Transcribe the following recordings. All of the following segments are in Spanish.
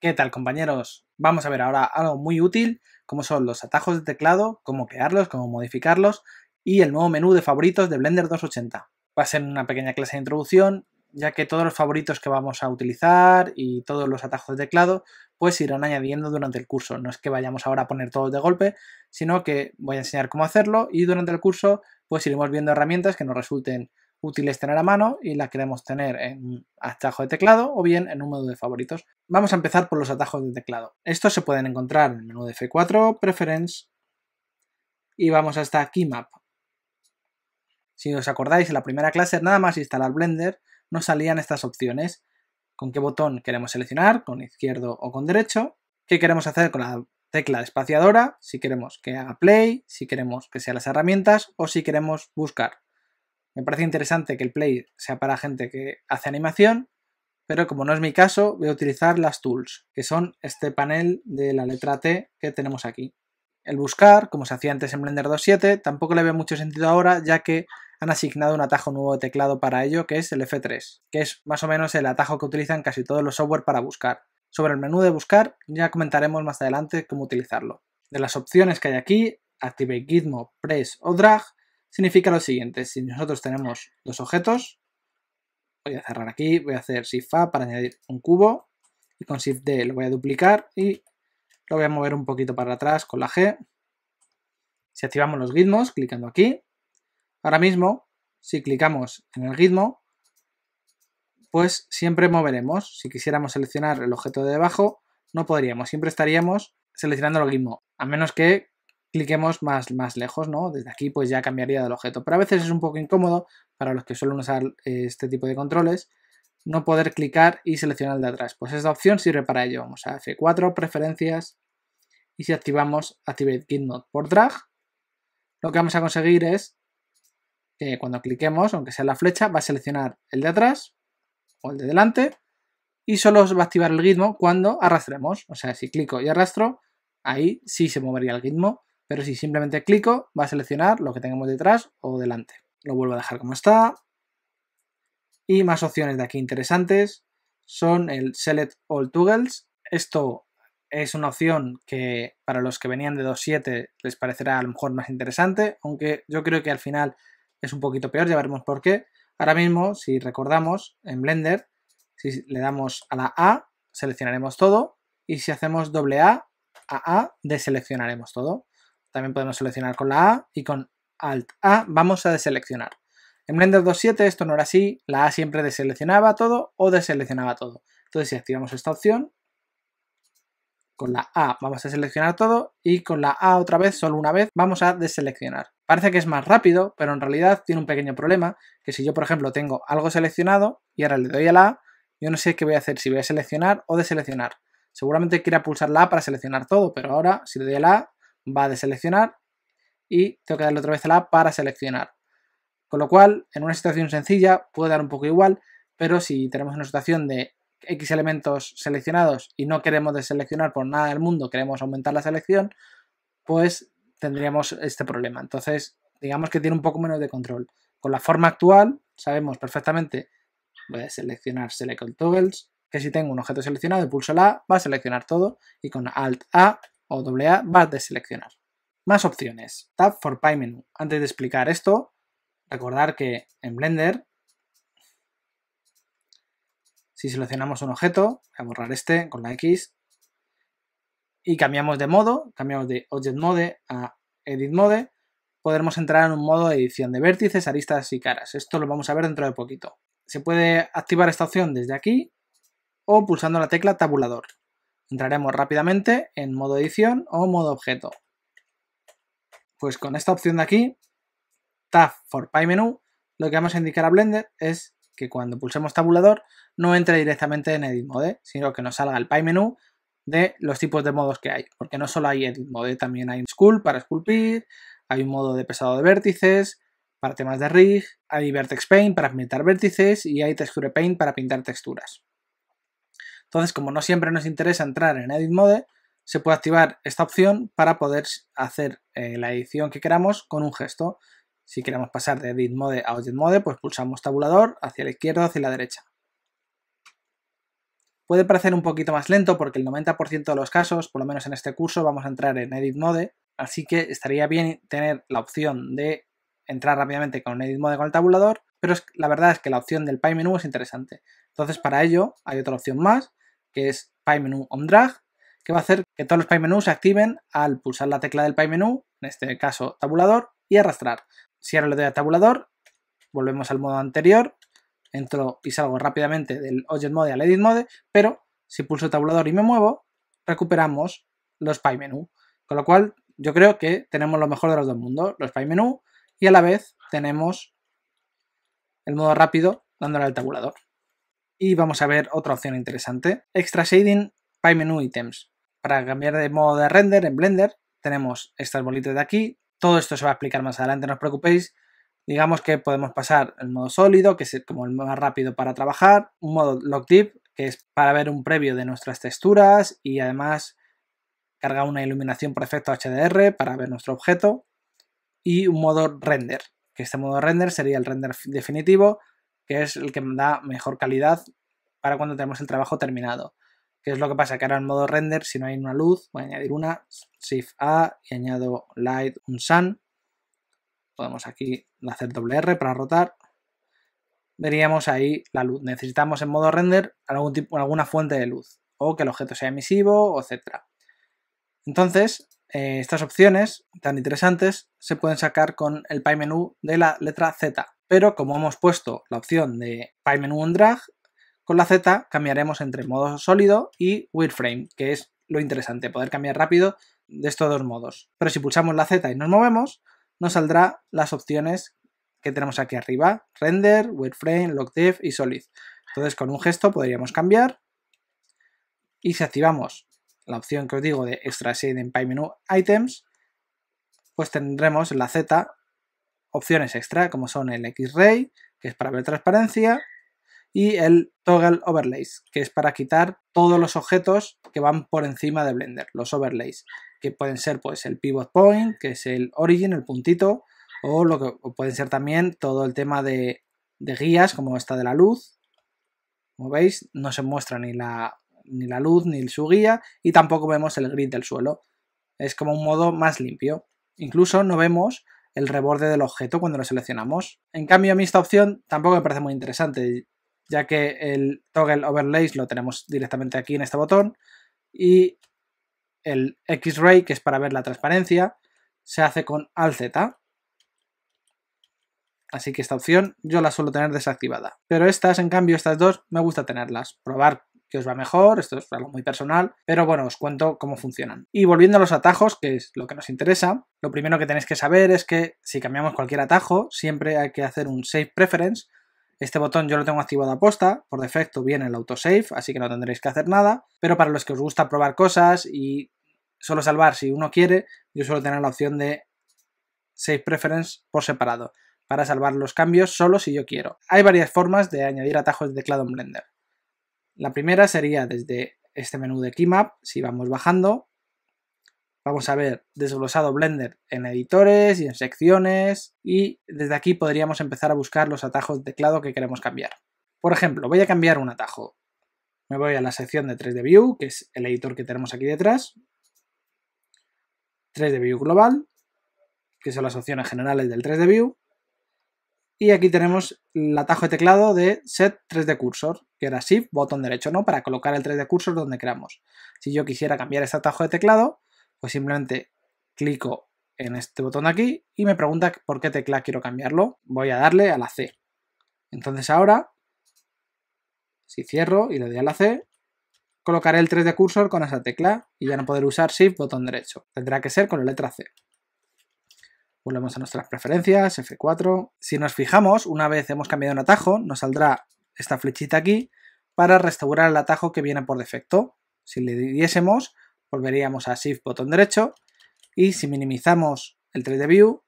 ¿Qué tal compañeros? Vamos a ver ahora algo muy útil, como son los atajos de teclado, cómo crearlos, cómo modificarlos y el nuevo menú de favoritos de Blender 280. Va a ser una pequeña clase de introducción, ya que todos los favoritos que vamos a utilizar y todos los atajos de teclado pues irán añadiendo durante el curso. No es que vayamos ahora a poner todos de golpe, sino que voy a enseñar cómo hacerlo y durante el curso pues iremos viendo herramientas que nos resulten útiles tener a mano y las queremos tener en atajo de teclado o bien en un modo de favoritos. Vamos a empezar por los atajos de teclado. Estos se pueden encontrar en el menú de F4, Preference y vamos hasta Keymap. Si os acordáis, en la primera clase, nada más instalar Blender, nos salían estas opciones. Con qué botón queremos seleccionar, con izquierdo o con derecho. Qué queremos hacer con la tecla espaciadora, si queremos que haga play, si queremos que sean las herramientas o si queremos buscar. Me parece interesante que el Play sea para gente que hace animación, pero como no es mi caso, voy a utilizar las tools, que son este panel de la letra T que tenemos aquí. El buscar, como se hacía antes en Blender 2.7, tampoco le ve mucho sentido ahora, ya que han asignado un atajo nuevo de teclado para ello, que es el F3, que es más o menos el atajo que utilizan casi todos los software para buscar. Sobre el menú de buscar ya comentaremos más adelante cómo utilizarlo. De las opciones que hay aquí, Activate Gizmo, Press o Drag, significa lo siguiente. Si nosotros tenemos dos objetos, voy a cerrar aquí, voy a hacer shift fa para añadir un cubo y con shift D lo voy a duplicar y lo voy a mover un poquito para atrás con la G. Si activamos los gizmos clicando aquí, ahora mismo si clicamos en el gizmo, pues siempre moveremos. Si quisiéramos seleccionar el objeto de debajo, no podríamos, siempre estaríamos seleccionando el gizmo, a menos que cliquemos más, más lejos, ¿no? Desde aquí pues ya cambiaría del objeto. Pero a veces es un poco incómodo para los que suelen usar eh, este tipo de controles no poder clicar y seleccionar el de atrás. Pues esta opción sirve para ello. Vamos a F4, preferencias, y si activamos Activate Git por drag, lo que vamos a conseguir es que cuando cliquemos, aunque sea la flecha, va a seleccionar el de atrás o el de delante y solo va a activar el gitmo cuando arrastremos. O sea, si clico y arrastro, ahí sí se movería el gitmo pero si simplemente clico, va a seleccionar lo que tengamos detrás o delante. Lo vuelvo a dejar como está. Y más opciones de aquí interesantes son el Select All Toggles. Esto es una opción que para los que venían de 2.7 les parecerá a lo mejor más interesante, aunque yo creo que al final es un poquito peor, ya veremos por qué. Ahora mismo, si recordamos, en Blender, si le damos a la A, seleccionaremos todo, y si hacemos doble A, a A, deseleccionaremos todo. También podemos seleccionar con la A y con Alt A vamos a deseleccionar. En Blender 2.7 esto no era así, la A siempre deseleccionaba todo o deseleccionaba todo. Entonces si activamos esta opción, con la A vamos a seleccionar todo y con la A otra vez, solo una vez, vamos a deseleccionar. Parece que es más rápido, pero en realidad tiene un pequeño problema, que si yo por ejemplo tengo algo seleccionado y ahora le doy a la A, yo no sé qué voy a hacer, si voy a seleccionar o deseleccionar. Seguramente quiera pulsar la A para seleccionar todo, pero ahora si le doy a la A va a deseleccionar y tengo que darle otra vez a la A para seleccionar. Con lo cual, en una situación sencilla puede dar un poco igual, pero si tenemos una situación de X elementos seleccionados y no queremos deseleccionar por nada del mundo, queremos aumentar la selección, pues tendríamos este problema. Entonces, digamos que tiene un poco menos de control. Con la forma actual, sabemos perfectamente, voy a seleccionar Select All Toggles, que si tengo un objeto seleccionado y pulso la A, va a seleccionar todo, y con Alt A o AA va a deseleccionar. Más opciones. Tab for Pie Menu. Antes de explicar esto, recordar que en Blender, si seleccionamos un objeto, voy a borrar este con la X, y cambiamos de modo, cambiamos de Object Mode a Edit Mode, podremos entrar en un modo de edición de vértices, aristas y caras. Esto lo vamos a ver dentro de poquito. Se puede activar esta opción desde aquí o pulsando la tecla tabulador. Entraremos rápidamente en modo edición o modo objeto. Pues con esta opción de aquí, Tab for Pie Menu, lo que vamos a indicar a Blender es que cuando pulsemos tabulador no entre directamente en Edit Mode, sino que nos salga el Pie Menu de los tipos de modos que hay, porque no solo hay Edit Mode, también hay Sculpt para esculpir, hay un modo de pesado de vértices, para temas de rig, hay Vertex Paint para pintar vértices y hay Texture Paint para pintar texturas. Entonces, como no siempre nos interesa entrar en Edit Mode, se puede activar esta opción para poder hacer eh, la edición que queramos con un gesto. Si queremos pasar de Edit Mode a Object Mode, pues pulsamos tabulador hacia la izquierda o hacia la derecha. Puede parecer un poquito más lento porque el 90% de los casos, por lo menos en este curso, vamos a entrar en Edit Mode, así que estaría bien tener la opción de entrar rápidamente con Edit Mode con el tabulador, pero la verdad es que la opción del Pie Menú es interesante. Entonces para ello hay otra opción más, que es PyMenu OnDrag, que va a hacer que todos los PyMenus se activen al pulsar la tecla del PyMenu, en este caso tabulador, y arrastrar. Si ahora le doy a tabulador, volvemos al modo anterior, entro y salgo rápidamente del Object Mode al Edit Mode, pero si pulso tabulador y me muevo, recuperamos los PyMenu. Con lo cual, yo creo que tenemos lo mejor de los dos mundos, los PyMenu, y a la vez tenemos el modo rápido dándole al tabulador. Y vamos a ver otra opción interesante. Extra Shading by Menu Items. Para cambiar de modo de render en Blender tenemos estas bolitas de aquí. Todo esto se va a explicar más adelante, no os preocupéis. Digamos que podemos pasar el modo sólido, que es como el más rápido para trabajar. Un modo Lock Deep, que es para ver un previo de nuestras texturas y además carga una iluminación por efecto HDR para ver nuestro objeto. Y un modo Render, que este modo Render sería el render definitivo que es el que da mejor calidad para cuando tenemos el trabajo terminado. ¿Qué es lo que pasa? Que ahora en modo render, si no hay una luz, voy a añadir una, Shift A y añado Light, un Sun. Podemos aquí hacer doble R para rotar. Veríamos ahí la luz. Necesitamos en modo render algún tipo, alguna fuente de luz o que el objeto sea emisivo, etc. Entonces, eh, estas opciones tan interesantes se pueden sacar con el PyMenu menú de la letra Z pero como hemos puesto la opción de Payment on Drag, con la Z cambiaremos entre modo sólido y wireframe, que es lo interesante, poder cambiar rápido de estos dos modos. Pero si pulsamos la Z y nos movemos, nos saldrá las opciones que tenemos aquí arriba, render, wireframe, LockDev y solid. Entonces con un gesto podríamos cambiar y si activamos la opción que os digo de extra en en menu items, pues tendremos la Z opciones extra, como son el X-Ray, que es para ver transparencia, y el Toggle Overlays, que es para quitar todos los objetos que van por encima de Blender, los overlays, que pueden ser pues el pivot point, que es el origin, el puntito, o lo que pueden ser también todo el tema de, de, guías, como esta de la luz. Como veis, no se muestra ni la, ni la luz ni su guía, y tampoco vemos el grid del suelo. Es como un modo más limpio. Incluso no vemos el reborde del objeto cuando lo seleccionamos. En cambio, a mí esta opción tampoco me parece muy interesante, ya que el toggle overlays lo tenemos directamente aquí en este botón y el X-Ray, que es para ver la transparencia, se hace con Alt Z. Así que esta opción yo la suelo tener desactivada. Pero estas, en cambio, estas dos, me gusta tenerlas. Probar que os va mejor, esto es algo muy personal, pero bueno, os cuento cómo funcionan. Y volviendo a los atajos, que es lo que nos interesa, lo primero que tenéis que saber es que si cambiamos cualquier atajo, siempre hay que hacer un Save Preference. Este botón yo lo tengo activado a posta, por defecto viene el autosave, así que no tendréis que hacer nada, pero para los que os gusta probar cosas y solo salvar si uno quiere, yo suelo tener la opción de Save Preference por separado, para salvar los cambios solo si yo quiero. Hay varias formas de añadir atajos de teclado en Blender. La primera sería desde este menú de Keymap, si vamos bajando, vamos a ver desglosado Blender en editores y en secciones y desde aquí podríamos empezar a buscar los atajos de teclado que queremos cambiar. Por ejemplo, voy a cambiar un atajo. Me voy a la sección de 3D View, que es el editor que tenemos aquí detrás. 3D View Global, que son las opciones generales del 3D View. Y aquí tenemos el atajo de teclado de set 3D cursor, que era shift, botón derecho, ¿no? Para colocar el 3D cursor donde queramos. Si yo quisiera cambiar este atajo de teclado, pues simplemente clico en este botón aquí y me pregunta por qué tecla quiero cambiarlo. Voy a darle a la C. Entonces ahora, si cierro y le doy a la C, colocaré el 3D cursor con esa tecla y ya no podré usar shift, botón derecho. Tendrá que ser con la letra C. Volvemos a nuestras preferencias, F4. Si nos fijamos, una vez hemos cambiado un atajo, nos saldrá esta flechita aquí para restaurar el atajo que viene por defecto. Si le diésemos, volveríamos a Shift botón derecho y si minimizamos el 3D View,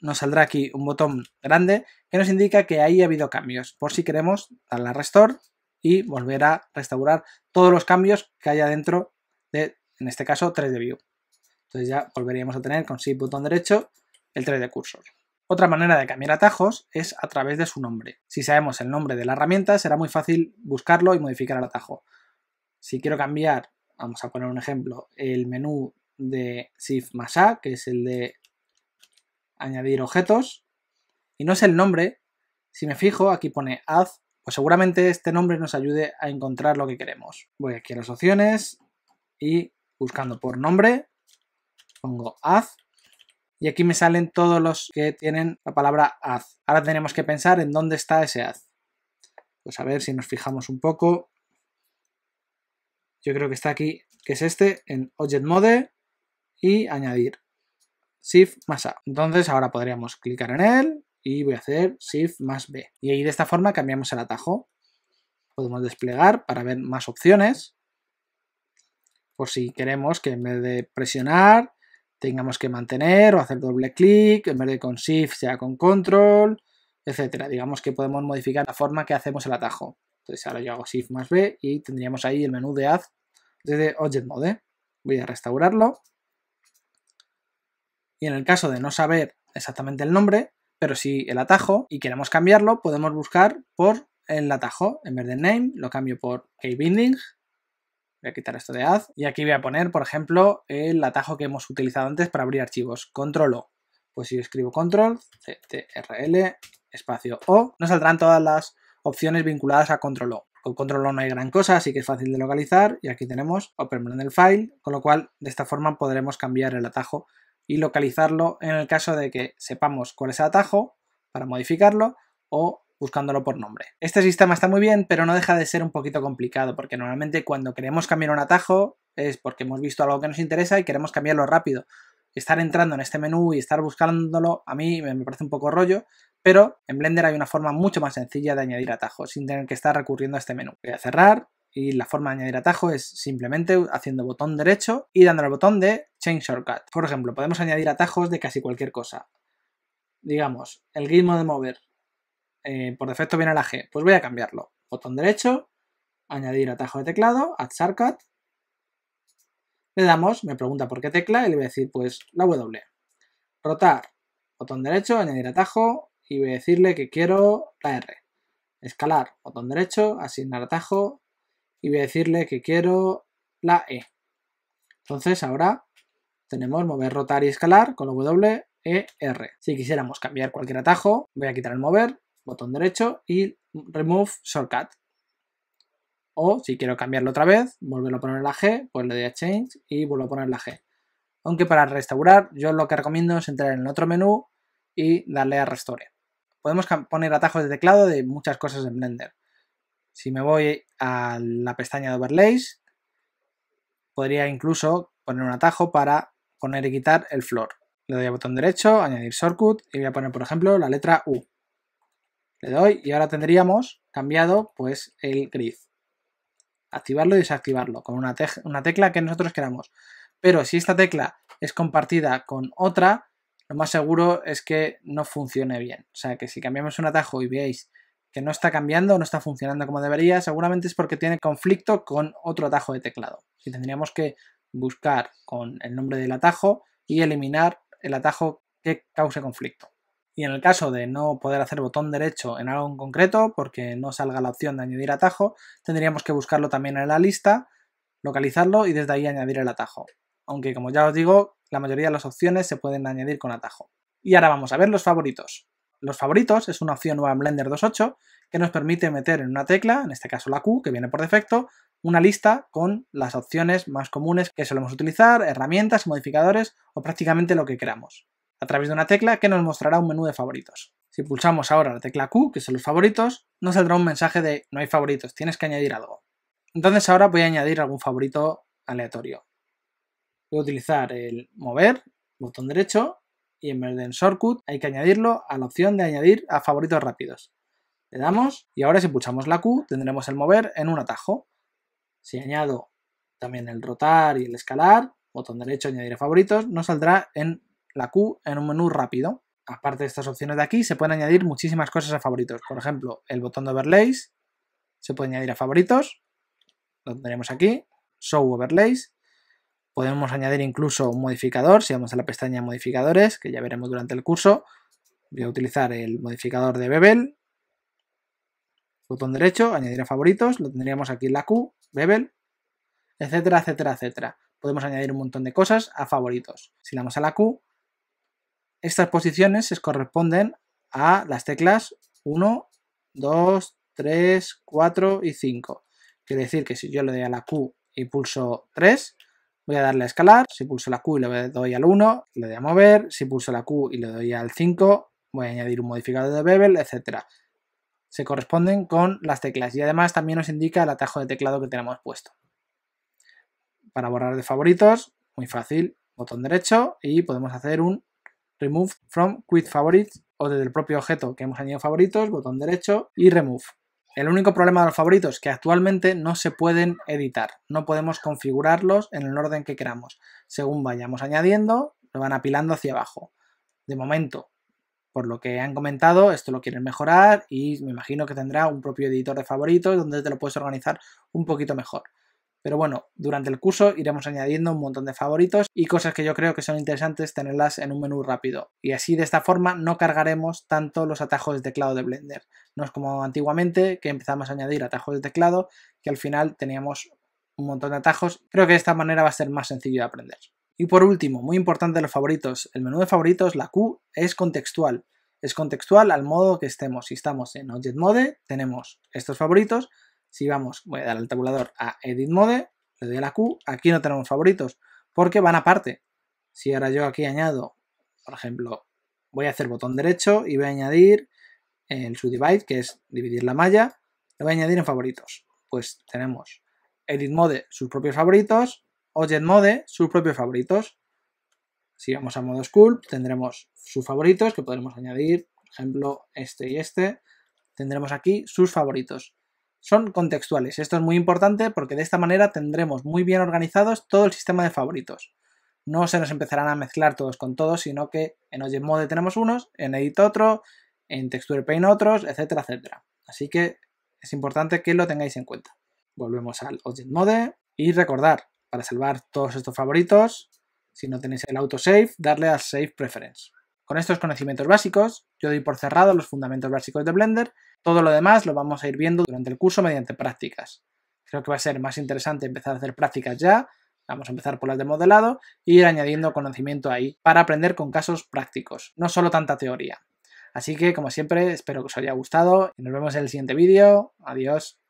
nos saldrá aquí un botón grande que nos indica que ahí ha habido cambios, por si queremos darle a Restore y volver a restaurar todos los cambios que haya dentro de, en este caso, 3D View. Entonces ya volveríamos a tener con Shift botón derecho el 3 de cursor. Otra manera de cambiar atajos es a través de su nombre. Si sabemos el nombre de la herramienta, será muy fácil buscarlo y modificar el atajo. Si quiero cambiar, vamos a poner un ejemplo, el menú de Shift más A, que es el de añadir objetos, y no es el nombre, si me fijo, aquí pone Add, pues seguramente este nombre nos ayude a encontrar lo que queremos. Voy aquí a las opciones y buscando por nombre, pongo Add y aquí me salen todos los que tienen la palabra haz. Ahora tenemos que pensar en dónde está ese haz. Pues a ver si nos fijamos un poco. Yo creo que está aquí, que es este, en Object Mode y añadir Shift más A. Entonces ahora podríamos clicar en él y voy a hacer Shift más B. Y ahí de esta forma cambiamos el atajo. Podemos desplegar para ver más opciones. Por si queremos que en vez de presionar tengamos que mantener o hacer doble clic, en vez de con Shift sea con Control, etcétera. Digamos que podemos modificar la forma que hacemos el atajo. Entonces ahora yo hago Shift más B y tendríamos ahí el menú de Add desde Object Mode. ¿eh? Voy a restaurarlo. Y en el caso de no saber exactamente el nombre, pero sí el atajo y queremos cambiarlo, podemos buscar por el atajo. En vez de name, lo cambio por Binding Voy a quitar esto de add y aquí voy a poner, por ejemplo, el atajo que hemos utilizado antes para abrir archivos, control O. Pues si escribo control, ctrl, espacio O, nos saldrán todas las opciones vinculadas a control O. Con control O no hay gran cosa, así que es fácil de localizar y aquí tenemos open el file, con lo cual de esta forma podremos cambiar el atajo y localizarlo en el caso de que sepamos cuál es el atajo para modificarlo o buscándolo por nombre. Este sistema está muy bien, pero no deja de ser un poquito complicado, porque normalmente cuando queremos cambiar un atajo es porque hemos visto algo que nos interesa y queremos cambiarlo rápido. Estar entrando en este menú y estar buscándolo a mí me parece un poco rollo, pero en Blender hay una forma mucho más sencilla de añadir atajos sin tener que estar recurriendo a este menú. Voy a cerrar y la forma de añadir atajo es simplemente haciendo botón derecho y dando al botón de Change Shortcut. Por ejemplo, podemos añadir atajos de casi cualquier cosa. Digamos, el ritmo de mover eh, por defecto viene la G, pues voy a cambiarlo. Botón derecho, añadir atajo de teclado, add shortcut. Le damos, me pregunta por qué tecla y le voy a decir pues la W. Rotar, botón derecho, añadir atajo y voy a decirle que quiero la R. Escalar, botón derecho, asignar atajo y voy a decirle que quiero la E. Entonces ahora tenemos mover, rotar y escalar con la W, E, R. Si quisiéramos cambiar cualquier atajo, voy a quitar el mover botón derecho y Remove Shortcut. O si quiero cambiarlo otra vez, volverlo a poner la G, pues le doy a Change y vuelvo a poner la G. Aunque para restaurar, yo lo que recomiendo es entrar en el otro menú y darle a Restore. Podemos poner atajos de teclado de muchas cosas en Blender. Si me voy a la pestaña de Overlays, podría incluso poner un atajo para poner y quitar el floor. Le doy a botón derecho, añadir shortcut y voy a poner, por ejemplo, la letra U. Le doy y ahora tendríamos cambiado pues el grid. Activarlo y desactivarlo con una, tecla que nosotros queramos. Pero si esta tecla es compartida con otra, lo más seguro es que no funcione bien. O sea, que si cambiamos un atajo y veis que no está cambiando, no está funcionando como debería, seguramente es porque tiene conflicto con otro atajo de teclado. Y tendríamos que buscar con el nombre del atajo y eliminar el atajo que cause conflicto. Y en el caso de no poder hacer botón derecho en algo en concreto, porque no salga la opción de añadir atajo, tendríamos que buscarlo también en la lista, localizarlo y desde ahí añadir el atajo. Aunque como ya os digo, la mayoría de las opciones se pueden añadir con atajo. Y ahora vamos a ver los favoritos. Los favoritos es una opción nueva en Blender 2.8 que nos permite meter en una tecla, en este caso la Q, que viene por defecto, una lista con las opciones más comunes que solemos utilizar, herramientas, modificadores o prácticamente lo que queramos a través de una tecla que nos mostrará un menú de favoritos. Si pulsamos ahora la tecla Q, que son los favoritos, nos saldrá un mensaje de no hay favoritos, tienes que añadir algo. Entonces ahora voy a añadir algún favorito aleatorio. Voy a utilizar el mover, botón derecho, y en vez en shortcut hay que añadirlo a la opción de añadir a favoritos rápidos. Le damos y ahora si pulsamos la Q tendremos el mover en un atajo. Si añado también el rotar y el escalar, botón derecho añadir a favoritos, nos saldrá en la Q en un menú rápido. Aparte de estas opciones de aquí, se pueden añadir muchísimas cosas a favoritos. Por ejemplo, el botón de overlays se puede añadir a favoritos. Lo tendremos aquí. Show overlays. Podemos añadir incluso un modificador. Si vamos a la pestaña modificadores, que ya veremos durante el curso, voy a utilizar el modificador de Bebel. Botón derecho, añadir a favoritos. Lo tendríamos aquí en la Q, Bebel, etcétera, etcétera, etcétera. Podemos añadir un montón de cosas a favoritos. Si vamos a la Q, estas posiciones se corresponden a las teclas 1, 2, 3, 4 y 5. Quiere decir que si yo le doy a la Q y pulso 3, voy a darle a escalar. Si pulso la Q y le doy al 1, le doy a mover. Si pulso la Q y le doy al 5, voy a añadir un modificador de bevel, etc. Se corresponden con las teclas y además también nos indica el atajo de teclado que tenemos puesto. Para borrar de favoritos, muy fácil, botón derecho y podemos hacer un remove from quit favorites o desde el propio objeto que hemos añadido favoritos, botón derecho y remove. El único problema de los favoritos es que actualmente no se pueden editar, no podemos configurarlos en el orden que queramos. Según vayamos añadiendo, lo van apilando hacia abajo. De momento, por lo que han comentado, esto lo quieren mejorar y me imagino que tendrá un propio editor de favoritos donde te lo puedes organizar un poquito mejor. Pero bueno, durante el curso iremos añadiendo un montón de favoritos y cosas que yo creo que son interesantes tenerlas en un menú rápido. Y así de esta forma no cargaremos tanto los atajos de teclado de Blender. No es como antiguamente que empezamos a añadir atajos de teclado que al final teníamos un montón de atajos. Creo que de esta manera va a ser más sencillo de aprender. Y por último, muy importante los favoritos. El menú de favoritos, la Q, es contextual. Es contextual al modo que estemos. Si estamos en Object Mode, tenemos estos favoritos si vamos, voy a dar al tabulador a Edit Mode, le doy a la Q, aquí no tenemos favoritos porque van aparte. Si ahora yo aquí añado, por ejemplo, voy a hacer botón derecho y voy a añadir el subdivide, que es dividir la malla, le voy a añadir en favoritos. Pues tenemos Edit Mode, sus propios favoritos, Object Mode, sus propios favoritos. Si vamos a modo School, tendremos sus favoritos, que podremos añadir, por ejemplo, este y este. Tendremos aquí sus favoritos son contextuales. Esto es muy importante porque de esta manera tendremos muy bien organizados todo el sistema de favoritos. No se nos empezarán a mezclar todos con todos, sino que en Mode tenemos unos, en Edit otro, en Texture Paint otros, etcétera, etcétera. Así que es importante que lo tengáis en cuenta. Volvemos al Object Mode y recordar, para salvar todos estos favoritos, si no tenéis el autosave, darle a Save Preference. Con estos conocimientos básicos, yo doy por cerrado los fundamentos básicos de Blender. Todo lo demás lo vamos a ir viendo durante el curso mediante prácticas. Creo que va a ser más interesante empezar a hacer prácticas ya. Vamos a empezar por las de modelado e ir añadiendo conocimiento ahí para aprender con casos prácticos, no solo tanta teoría. Así que, como siempre, espero que os haya gustado y nos vemos en el siguiente vídeo. Adiós.